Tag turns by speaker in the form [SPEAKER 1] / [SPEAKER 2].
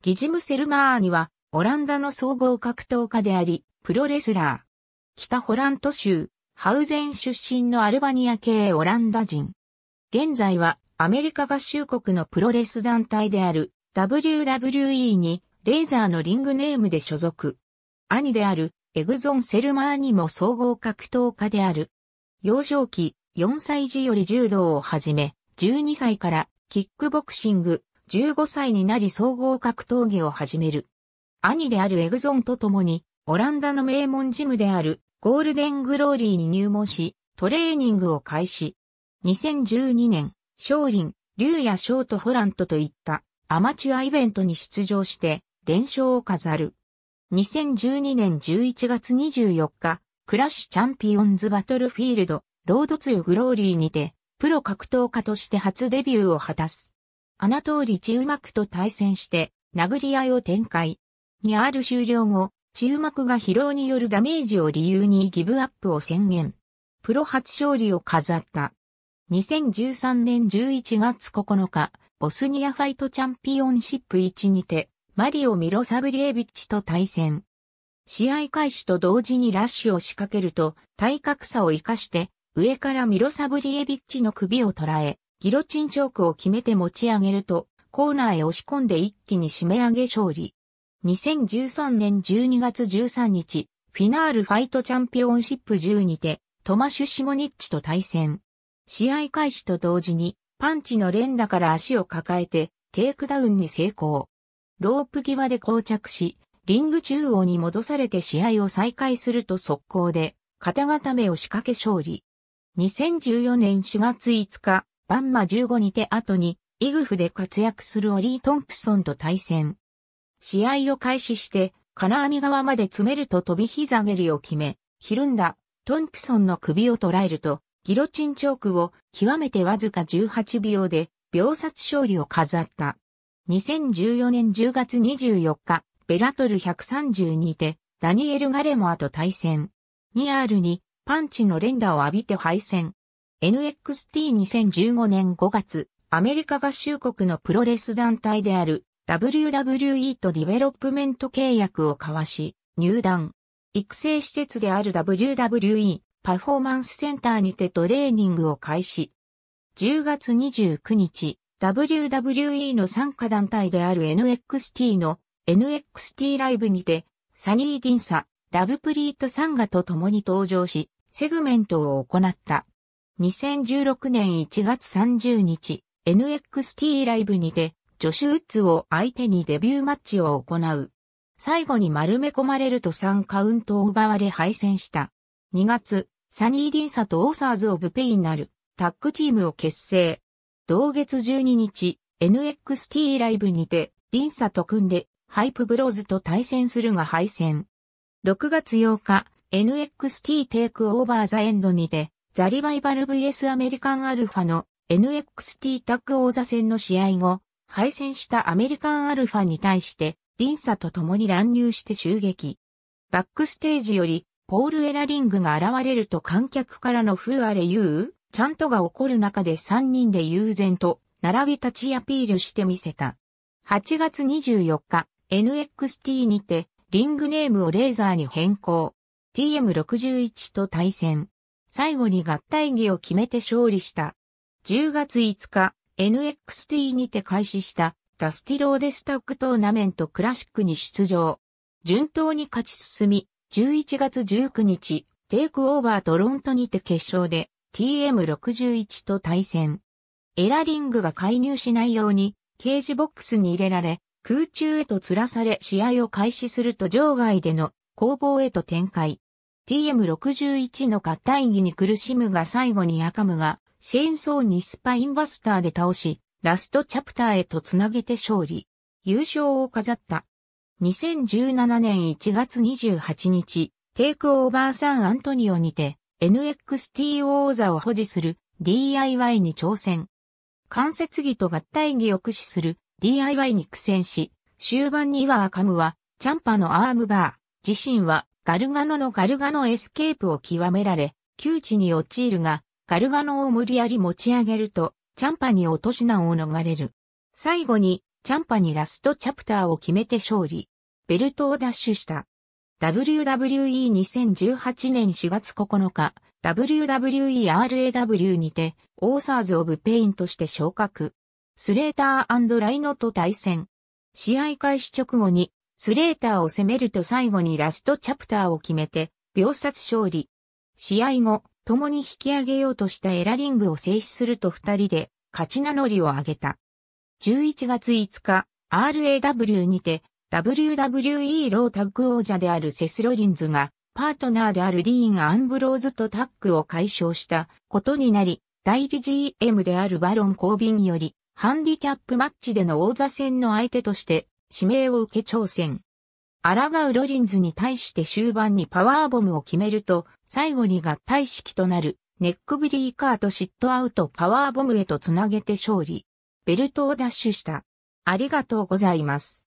[SPEAKER 1] ギジム・セルマーニは、オランダの総合格闘家であり、プロレスラー。北ホラント州、ハウゼン出身のアルバニア系オランダ人。現在は、アメリカ合衆国のプロレス団体である、WWE に、レーザーのリングネームで所属。兄である、エグゾン・セルマーニも総合格闘家である。幼少期、4歳児より柔道を始め、12歳から、キックボクシング、15歳になり総合格闘技を始める。兄であるエグゾンと共に、オランダの名門ジムであるゴールデングローリーに入門し、トレーニングを開始。2012年、少林、竜やショートホラントといったアマチュアイベントに出場して連勝を飾る。2012年11月24日、クラッシュチャンピオンズバトルフィールド、ロードツヨグローリーにて、プロ格闘家として初デビューを果たす。アナトーリ・チウマクと対戦して、殴り合いを展開。にある終了後、チウマクが疲労によるダメージを理由にギブアップを宣言。プロ初勝利を飾った。2013年11月9日、ボスニアファイトチャンピオンシップ1にて、マリオ・ミロサブリエビッチと対戦。試合開始と同時にラッシュを仕掛けると、体格差を生かして、上からミロサブリエビッチの首を捉え、ギロチンチョークを決めて持ち上げると、コーナーへ押し込んで一気に締め上げ勝利。2013年12月13日、フィナールファイトチャンピオンシップ10にて、トマシュ・シモニッチと対戦。試合開始と同時に、パンチの連打から足を抱えて、テイクダウンに成功。ロープ際で膠着し、リング中央に戻されて試合を再開すると速攻で、肩固めを仕掛け勝利。2014年4月5日、バンマ15にて後に、イグフで活躍するオリー・トンプソンと対戦。試合を開始して、金網側まで詰めると飛び膝蹴りを決め、ひるんだ、トンプソンの首を捉えると、ギロチンチョークを極めてわずか18秒で、秒殺勝利を飾った。2014年10月24日、ベラトル130にて、ダニエル・ガレモアと対戦。2R に、パンチの連打を浴びて敗戦。NXT2015 年5月、アメリカ合衆国のプロレス団体である WWE とディベロップメント契約を交わし、入団。育成施設である WWE パフォーマンスセンターにてトレーニングを開始。10月29日、WWE の参加団体である NXT の NXT ライブにて、サニー・ディンサ、ラブプリート・サンガと共に登場し、セグメントを行った。2016年1月30日、NXT ライブにて、ジョシュウッズを相手にデビューマッチを行う。最後に丸め込まれると3カウントを奪われ敗戦した。2月、サニー・ディンサとオーサーズ・オブ・ペイになるタッグチームを結成。同月12日、NXT ライブにて、ディンサと組んで、ハイプブローズと対戦するが敗戦。6月8日、NXT テイクオーバーザエンドにて、ザリバイバル VS アメリカンアルファの NXT タッグ王座戦の試合後、敗戦したアメリカンアルファに対して、リンサと共に乱入して襲撃。バックステージより、ポール・エラリングが現れると観客からの風あれ言うちゃんとが起こる中で3人で悠然と並び立ちアピールしてみせた。8月24日、NXT にてリングネームをレーザーに変更。TM61 と対戦。最後に合体技を決めて勝利した。10月5日、NXT にて開始したダスティローデスタックトーナメントクラシックに出場。順当に勝ち進み、11月19日、テイクオーバートロントにて決勝で TM61 と対戦。エラリングが介入しないように、ケージボックスに入れられ、空中へと吊らされ試合を開始すると場外での攻防へと展開。TM61 の合体技に苦しむが最後にアカムがシェーンソーにスパインバスターで倒し、ラストチャプターへとつなげて勝利。優勝を飾った。2017年1月28日、テイクオーバーサンアントニオにて NXT 王座を保持する DIY に挑戦。関節技と合体技を駆使する DIY に苦戦し、終盤にはアカムはチャンパのアームバー、自身はガルガノのガルガノエスケープを極められ、窮地に陥るが、ガルガノを無理やり持ち上げると、チャンパに落とし難を逃れる。最後に、チャンパにラストチャプターを決めて勝利。ベルトを奪取した。WWE2018 年4月9日、WWERAW にて、オーサーズ・オブ・ペインとして昇格。スレーターライノと対戦。試合開始直後に、スレーターを攻めると最後にラストチャプターを決めて、秒殺勝利。試合後、共に引き上げようとしたエラリングを制止すると二人で、勝ち名乗りを上げた。11月5日、RAW にて、WWE ロータッグ王者であるセスロリンズが、パートナーであるディーン・アンブローズとタッグを解消したことになり、代理 GM であるバロン・コービンより、ハンディキャップマッチでの王座戦の相手として指名を受け挑戦。抗うロリンズに対して終盤にパワーボムを決めると、最後に合体式となるネックブリーカーとシットアウトパワーボムへとつなげて勝利。ベルトを奪取した。ありがとうございます。